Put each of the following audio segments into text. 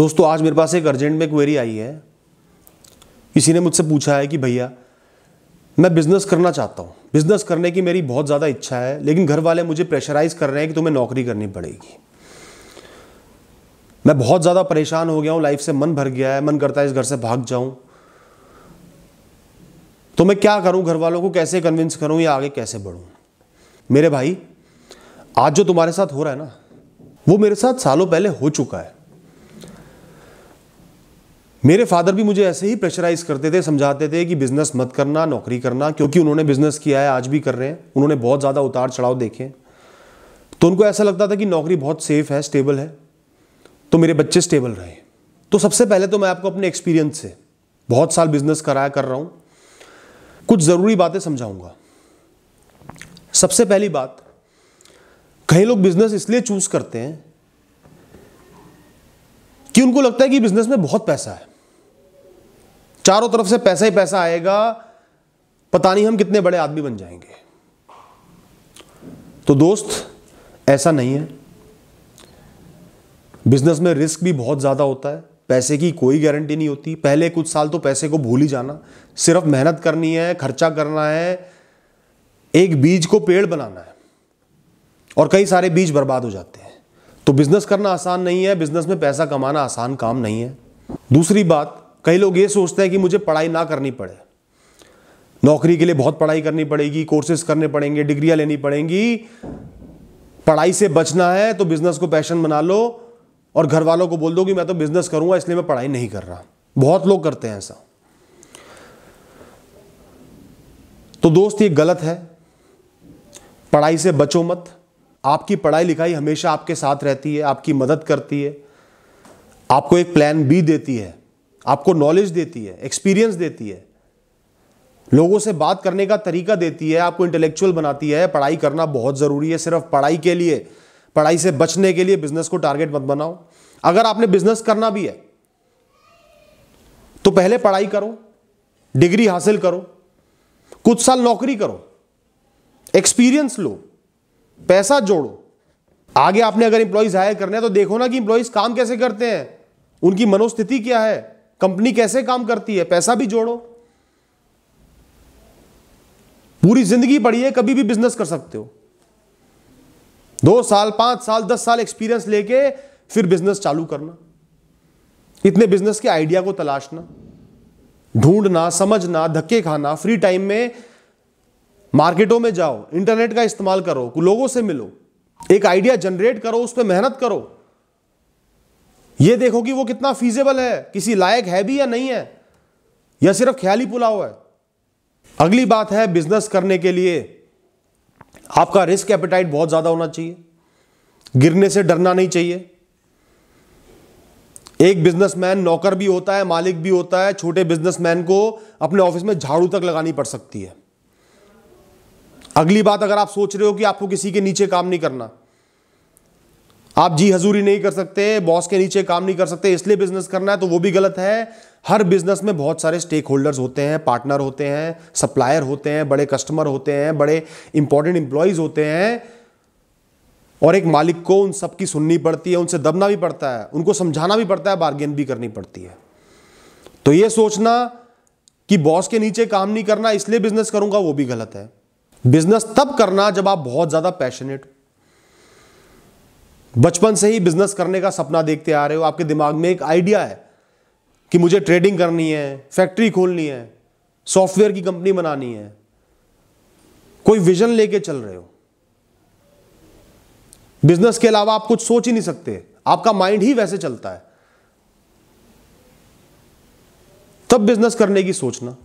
दोस्तों आज मेरे पास एक अर्जेंट में क्वेरी आई है किसी ने मुझसे पूछा है कि भैया मैं बिज़नेस करना चाहता हूँ बिज़नेस करने की मेरी बहुत ज़्यादा इच्छा है लेकिन घर वाले मुझे प्रेशराइज कर रहे हैं कि तुम्हें नौकरी करनी पड़ेगी मैं बहुत ज़्यादा परेशान हो गया हूँ लाइफ से मन भर गया है मन करता है इस घर से भाग जाऊँ तो मैं क्या करूँ घर वालों को कैसे कन्विंस करूँ या आगे कैसे बढ़ूँ मेरे भाई आज जो तुम्हारे साथ हो रहा है ना वो मेरे साथ सालों पहले हो चुका है मेरे फादर भी मुझे ऐसे ही प्रेशराइज करते थे समझाते थे कि बिजनेस मत करना नौकरी करना क्योंकि उन्होंने बिजनेस किया है आज भी कर रहे हैं उन्होंने बहुत ज़्यादा उतार चढ़ाव देखे तो उनको ऐसा लगता था कि नौकरी बहुत सेफ है स्टेबल है तो मेरे बच्चे स्टेबल रहे तो सबसे पहले तो मैं आपको अपने एक्सपीरियंस से बहुत साल बिजनेस कराया कर रहा हूं कुछ ज़रूरी बातें समझाऊंगा सबसे पहली बात कई लोग बिजनेस इसलिए चूज करते हैं कि उनको लगता है कि बिजनेस में बहुत पैसा है चारों तरफ से पैसा ही पैसा आएगा पता नहीं हम कितने बड़े आदमी बन जाएंगे तो दोस्त ऐसा नहीं है बिजनेस में रिस्क भी बहुत ज़्यादा होता है पैसे की कोई गारंटी नहीं होती पहले कुछ साल तो पैसे को भूल ही जाना सिर्फ मेहनत करनी है खर्चा करना है एक बीज को पेड़ बनाना है और कई सारे बीज बर्बाद हो जाते हैं तो बिजनेस करना आसान नहीं है बिजनेस में पैसा कमाना आसान काम नहीं है दूसरी बात कई लोग ये सोचते हैं कि मुझे पढ़ाई ना करनी पड़े नौकरी के लिए बहुत पढ़ाई करनी पड़ेगी कोर्सेज करने पड़ेंगे डिग्रियां लेनी पड़ेंगी पढ़ाई से बचना है तो बिजनेस को पैशन बना लो और घर वालों को बोल दो कि मैं तो बिजनेस करूंगा इसलिए मैं पढ़ाई नहीं कर रहा बहुत लोग करते हैं ऐसा तो दोस्त ये गलत है पढ़ाई से बचो मत आपकी पढ़ाई लिखाई हमेशा आपके साथ रहती है आपकी मदद करती है आपको एक प्लान बी देती है आपको नॉलेज देती है एक्सपीरियंस देती है लोगों से बात करने का तरीका देती है आपको इंटेलेक्चुअल बनाती है पढ़ाई करना बहुत ज़रूरी है सिर्फ पढ़ाई के लिए पढ़ाई से बचने के लिए बिजनेस को टारगेट मत बनाओ अगर आपने बिजनेस करना भी है तो पहले पढ़ाई करो डिग्री हासिल करो कुछ साल नौकरी करो एक्सपीरियंस लो पैसा जोड़ो आगे आपने अगर इंप्लॉयज हायर करने हैं तो देखो ना कि इंप्लॉयज काम कैसे करते हैं उनकी मनोस्थिति क्या है कंपनी कैसे काम करती है पैसा भी जोड़ो पूरी जिंदगी पढ़िए कभी भी बिजनेस कर सकते हो दो साल पांच साल दस साल एक्सपीरियंस लेके फिर बिजनेस चालू करना इतने बिजनेस के आइडिया को तलाशना ढूंढना समझना धक्के खाना फ्री टाइम में मार्केटों में जाओ इंटरनेट का इस्तेमाल करो लोगों से मिलो एक आइडिया जनरेट करो उस पर मेहनत करो ये देखो कि वो कितना फीजेबल है किसी लायक है भी या नहीं है या सिर्फ ख्याली पुलाव है अगली बात है बिजनेस करने के लिए आपका रिस्क एपेटाइट बहुत ज्यादा होना चाहिए गिरने से डरना नहीं चाहिए एक बिजनेसमैन नौकर भी होता है मालिक भी होता है छोटे बिजनेसमैन को अपने ऑफिस में झाड़ू तक लगानी पड़ सकती है अगली बात अगर आप सोच रहे हो कि आपको किसी के नीचे काम नहीं करना आप जी हजूरी नहीं कर सकते बॉस के नीचे काम नहीं कर सकते इसलिए बिजनेस करना है तो वो भी गलत है हर बिजनेस में बहुत सारे स्टेक होल्डर्स होते हैं पार्टनर होते हैं सप्लायर होते हैं बड़े कस्टमर होते हैं बड़े इंपॉर्टेंट इंप्लॉयज होते हैं और एक मालिक को उन सबकी सुननी पड़ती है उनसे दबना भी पड़ता है उनको समझाना भी पड़ता है बार्गेन भी करनी पड़ती है तो ये सोचना कि बॉस के नीचे काम नहीं करना इसलिए बिजनेस करूंगा वो भी गलत है बिजनेस तब करना जब आप बहुत ज्यादा पैशनेट बचपन से ही बिजनेस करने का सपना देखते आ रहे हो आपके दिमाग में एक आइडिया है कि मुझे ट्रेडिंग करनी है फैक्ट्री खोलनी है सॉफ्टवेयर की कंपनी बनानी है कोई विजन लेके चल रहे हो बिजनेस के अलावा आप कुछ सोच ही नहीं सकते आपका माइंड ही वैसे चलता है तब बिजनेस करने की सोचना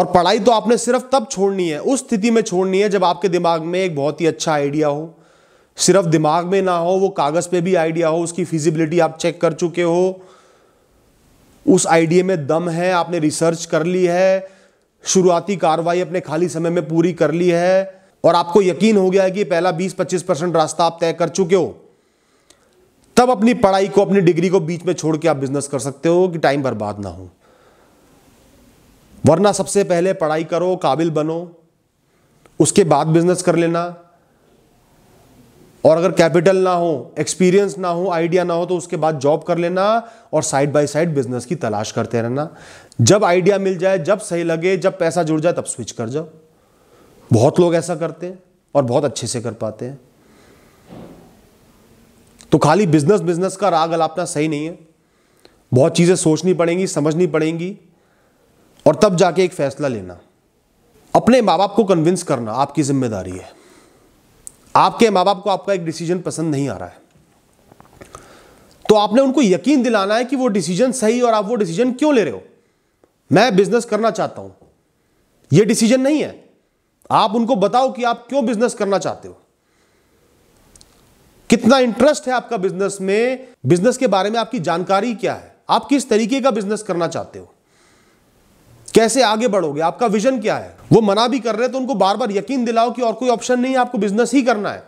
और पढ़ाई तो आपने सिर्फ तब छोड़नी है उस स्थिति में छोड़नी है जब आपके दिमाग में एक बहुत ही अच्छा आइडिया हो सिर्फ दिमाग में ना हो वो कागज़ पे भी आइडिया हो उसकी फिजिबिलिटी आप चेक कर चुके हो उस आइडिया में दम है आपने रिसर्च कर ली है शुरुआती कार्रवाई अपने खाली समय में पूरी कर ली है और आपको यकीन हो गया है कि पहला 20-25 परसेंट रास्ता आप तय कर चुके हो तब अपनी पढ़ाई को अपनी डिग्री को बीच में छोड़ के आप बिजनेस कर सकते हो कि टाइम बर्बाद ना हो वरना सबसे पहले पढ़ाई करो काबिल बनो उसके बाद बिजनेस कर लेना और अगर कैपिटल ना हो एक्सपीरियंस ना हो आइडिया ना हो तो उसके बाद जॉब कर लेना और साइड बाय साइड बिजनेस की तलाश करते रहना जब आइडिया मिल जाए जब सही लगे जब पैसा जुड़ जाए तब स्विच कर जाओ बहुत लोग ऐसा करते हैं और बहुत अच्छे से कर पाते हैं तो खाली बिजनेस बिजनेस का राग अलापना सही नहीं है बहुत चीज़ें सोचनी पड़ेंगी समझनी पड़ेंगी और तब जाके एक फैसला लेना अपने माँ बाप को कन्विंस करना आपकी जिम्मेदारी है आपके माँ बाप को आपका एक डिसीजन पसंद नहीं आ रहा है तो आपने उनको यकीन दिलाना है कि वो डिसीजन सही और आप वो डिसीजन क्यों ले रहे हो मैं बिजनेस करना चाहता हूं ये डिसीजन नहीं है आप उनको बताओ कि आप क्यों बिजनेस करना चाहते हो कितना इंटरेस्ट है आपका बिजनेस में बिजनेस के बारे में आपकी जानकारी क्या है आप किस तरीके का बिजनेस करना चाहते हो कैसे आगे बढ़ोगे आपका विजन क्या है वो मना भी कर रहे हैं तो उनको बार बार यकीन दिलाओ कि और कोई ऑप्शन नहीं है आपको बिजनेस ही करना है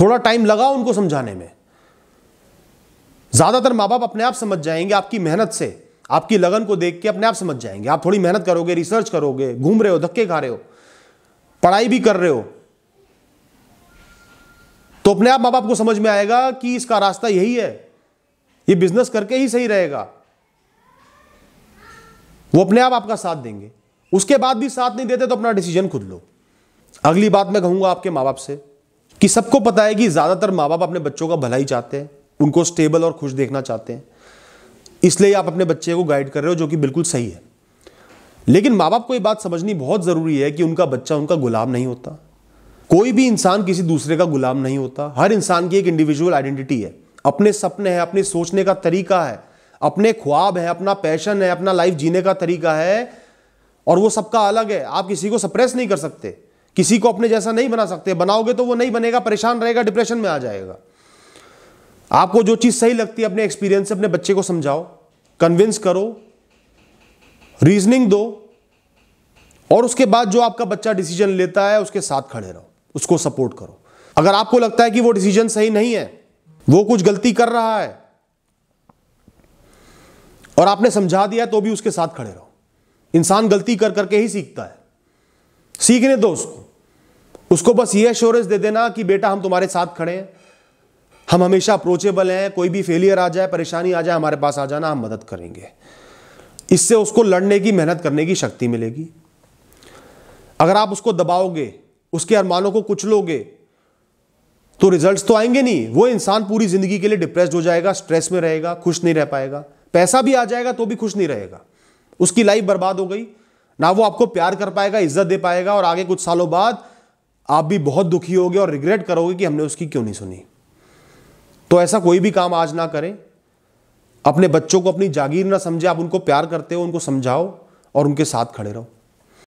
थोड़ा टाइम लगाओ उनको समझाने में ज्यादातर माँ बाप अपने आप समझ जाएंगे आपकी मेहनत से आपकी लगन को देख के अपने आप समझ जाएंगे आप थोड़ी मेहनत करोगे रिसर्च करोगे घूम रहे हो धक्के खा रहे हो पढ़ाई भी कर रहे हो तो अपने आप माँ बाप को समझ में आएगा कि इसका रास्ता यही है ये बिजनेस करके ही सही रहेगा वो अपने आप आपका साथ देंगे उसके बाद भी साथ नहीं देते तो अपना डिसीजन खुद लो अगली बात मैं कहूंगा आपके माँ बाप से कि सबको पता है कि ज़्यादातर माँ बाप अपने बच्चों का भलाई चाहते हैं उनको स्टेबल और खुश देखना चाहते हैं इसलिए आप अपने बच्चे को गाइड कर रहे हो जो कि बिल्कुल सही है लेकिन माँ बाप को ये बात समझनी बहुत ज़रूरी है कि उनका बच्चा उनका गुलाम नहीं होता कोई भी इंसान किसी दूसरे का गुलाम नहीं होता हर इंसान की एक इंडिविजुअल आइडेंटिटी है अपने सपने हैं अपने सोचने का तरीका है अपने ख्वाब है अपना पैशन है अपना लाइफ जीने का तरीका है और वो सबका अलग है आप किसी को सप्रेस नहीं कर सकते किसी को अपने जैसा नहीं बना सकते बनाओगे तो वो नहीं बनेगा परेशान रहेगा डिप्रेशन में आ जाएगा आपको जो चीज़ सही लगती है अपने एक्सपीरियंस से अपने बच्चे को समझाओ कन्विंस करो रीजनिंग दो और उसके बाद जो आपका बच्चा डिसीजन लेता है उसके साथ खड़े रहो उसको सपोर्ट करो अगर आपको लगता है कि वो डिसीजन सही नहीं है वो कुछ गलती कर रहा है और आपने समझा दिया तो भी उसके साथ खड़े रहो इंसान गलती कर करके ही सीखता है सीखने दो उसको उसको बस ये एश्योरेंस दे देना कि बेटा हम तुम्हारे साथ खड़े हैं हम हमेशा अप्रोचेबल हैं कोई भी फेलियर आ जाए परेशानी आ जाए हमारे पास आ जाना हम मदद करेंगे इससे उसको लड़ने की मेहनत करने की शक्ति मिलेगी अगर आप उसको दबाओगे उसके अरमानों को कुचलोगे तो रिजल्ट्स तो आएंगे नहीं वो इंसान पूरी ज़िंदगी के लिए डिप्रेस्ड हो जाएगा स्ट्रेस में रहेगा खुश नहीं रह पाएगा पैसा भी आ जाएगा तो भी खुश नहीं रहेगा उसकी लाइफ बर्बाद हो गई ना वो आपको प्यार कर पाएगा इज्जत दे पाएगा और आगे कुछ सालों बाद आप भी बहुत दुखी होगे और रिग्रेट करोगे कि हमने उसकी क्यों नहीं सुनी तो ऐसा कोई भी काम आज ना करें अपने बच्चों को अपनी जागीर ना समझे आप उनको प्यार करते हो उनको समझाओ और उनके साथ खड़े रहो